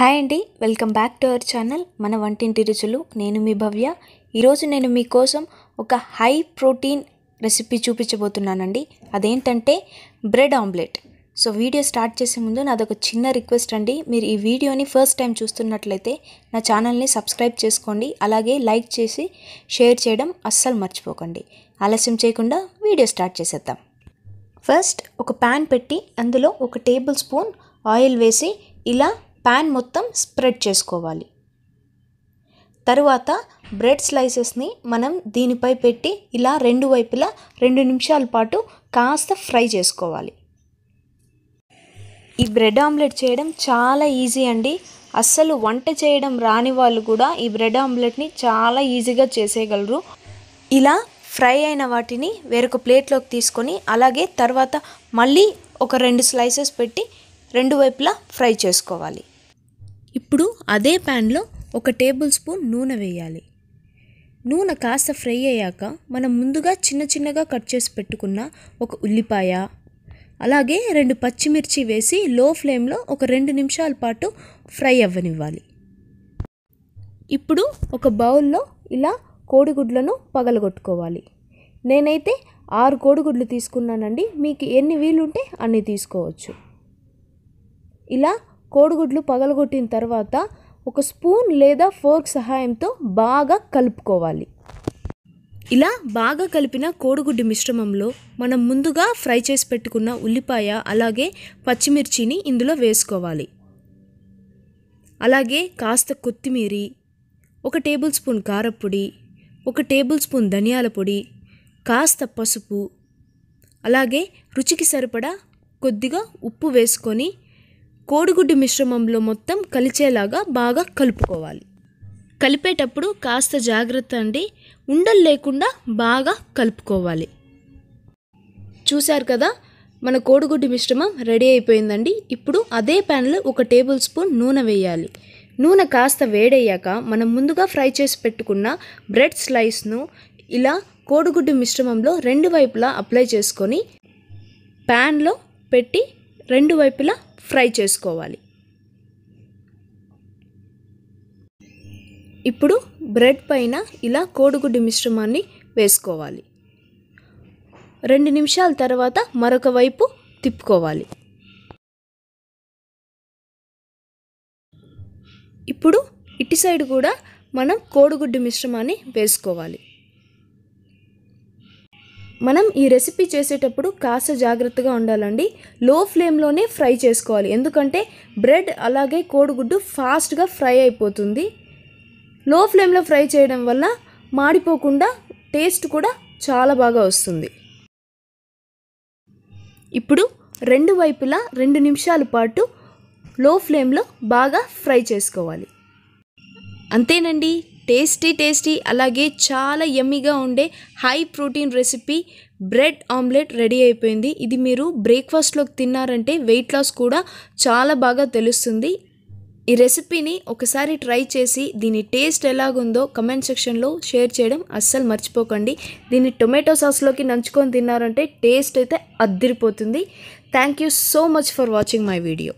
hi అండి welcome back to our channel మన వంటింటి రుచులు నేను మీ భవ్య ఈరోజు నేను మీకోసం ఒక హై ప్రోటీన్ రెసిపీ చూపించబోతున్నానండి అదేంటంటే bread omelette so video start చేసే ముందు నాదొక చిన్న రిక్వెస్ట్ అండి మీరు ఈ వీడియోని ఫస్ట్ టైం చూస్తున్నట్లయితే నా ఛానల్ని సబ్స్క్రైబ్ చేసుకోండి అలాగే లైక్ చేసి షేర్ చేయడం అస్సలు మర్చిపోకండి ఆలస్యం చేయకుండా వీడియో స్టార్ట్ చేసేద్దాం ఫస్ట్ ఒక ప్యాన్ పెట్టి అందులో ఒక టేబుల్ స్పూన్ ఆయిల్ వేసి ఇలా పాన్ మొత్తం స్ప్రెడ్ చేసుకోవాలి తరువాత బ్రెడ్ స్లైసెస్ని మనం దీనిపై పెట్టి ఇలా రెండు వైపులా రెండు నిమిషాల పాటు కాస్త ఫ్రై చేసుకోవాలి ఈ బ్రెడ్ ఆమ్లెట్ చేయడం చాలా ఈజీ అండి అస్సలు వంట చేయడం రాని వాళ్ళు కూడా ఈ బ్రెడ్ ఆమ్లెట్ని చాలా ఈజీగా చేసేయగలరు ఇలా ఫ్రై అయిన వాటిని వేరొక ప్లేట్లోకి తీసుకొని అలాగే తర్వాత మళ్ళీ ఒక రెండు స్లైసెస్ పెట్టి రెండు వైపులా ఫ్రై చేసుకోవాలి ఇప్పుడు అదే ప్యాన్లో ఒక టేబుల్ స్పూన్ నూనె వేయాలి నూనె కాస్త ఫ్రై అయ్యాక మనం ముందుగా చిన్న చిన్నగా కట్ చేసి పెట్టుకున్న ఒక ఉల్లిపాయ అలాగే రెండు పచ్చిమిర్చి వేసి లో ఫ్లేమ్లో ఒక రెండు నిమిషాల పాటు ఫ్రై అవ్వనివ్వాలి ఇప్పుడు ఒక బౌల్లో ఇలా కోడిగుడ్లను పగలగొట్టుకోవాలి నేనైతే ఆరు కోడిగుడ్లు తీసుకున్నానండి మీకు ఎన్ని వీలుంటే అన్ని తీసుకోవచ్చు ఇలా కోడిగుడ్లు పగలగొట్టిన తర్వాత ఒక స్పూన్ లేదా ఫోర్క్ సహాయంతో బాగా కలుపుకోవాలి ఇలా బాగా కలిపిన కోడిగుడ్డు మిశ్రమంలో మనం ముందుగా ఫ్రై చేసి పెట్టుకున్న ఉల్లిపాయ అలాగే పచ్చిమిర్చిని ఇందులో వేసుకోవాలి అలాగే కాస్త కొత్తిమీరి ఒక టేబుల్ స్పూన్ కారపొడి ఒక టేబుల్ స్పూన్ ధనియాల పొడి కాస్త పసుపు అలాగే రుచికి సరిపడా కొద్దిగా ఉప్పు వేసుకొని కోడిగుడ్డు మిశ్రమంలో మొత్తం కలిచేలాగా బాగా కలుపుకోవాలి కలిపేటప్పుడు కాస్త జాగ్రత్త అండి ఉండలు లేకుండా బాగా కలుపుకోవాలి చూశారు కదా మన కోడిగుడ్డు మిశ్రమం రెడీ అయిపోయిందండి ఇప్పుడు అదే ప్యాన్లో ఒక టేబుల్ స్పూన్ నూనె వేయాలి నూనె కాస్త వేడయ్యాక మనం ముందుగా ఫ్రై చేసి పెట్టుకున్న బ్రెడ్ స్లైస్ను ఇలా కోడిగుడ్డు మిశ్రమంలో రెండు వైపులా అప్లై చేసుకొని ప్యాన్లో పెట్టి రెండు వైపులా ఫ్రై చేసుకోవాలి ఇప్పుడు బ్రెడ్ పైన ఇలా కోడిగుడ్డు మిశ్రమాన్ని వేసుకోవాలి రెండు నిమిషాల తర్వాత మరొక వైపు తిప్పుకోవాలి ఇప్పుడు ఇటు సైడ్ కూడా మనం కోడిగుడ్డు మిశ్రమాన్ని వేసుకోవాలి మనం ఈ రెసిపీ చేసేటప్పుడు కాస్త జాగ్రత్తగా ఉండాలండి లో ఫ్లేమ్లోనే ఫ్రై చేసుకోవాలి ఎందుకంటే బ్రెడ్ అలాగే కోడిగుడ్డు ఫాస్ట్గా ఫ్రై అయిపోతుంది లో ఫ్లేమ్లో ఫ్రై చేయడం వల్ల మాడిపోకుండా టేస్ట్ కూడా చాలా బాగా వస్తుంది ఇప్పుడు రెండు వైపులా రెండు నిమిషాల పాటు లో ఫ్లేమ్లో బాగా ఫ్రై చేసుకోవాలి అంతేనండి టేస్టీ టేస్టీ అలాగే చాలా యమ్మీగా ఉండే high protein recipe bread omelette ready అయిపోయింది ఇది మీరు బ్రేక్ఫాస్ట్లోకి తిన్నారంటే వెయిట్ లాస్ కూడా చాలా బాగా తెలుస్తుంది ఈ రెసిపీని ఒకసారి ట్రై చేసి దీని టేస్ట్ ఎలాగుందో కమెంట్ సెక్షన్లో షేర్ చేయడం అస్సలు మర్చిపోకండి దీన్ని టొమాటో సాస్లోకి నంచుకొని తిన్నారంటే టేస్ట్ అయితే అద్దిరిపోతుంది thank you so much for watching my video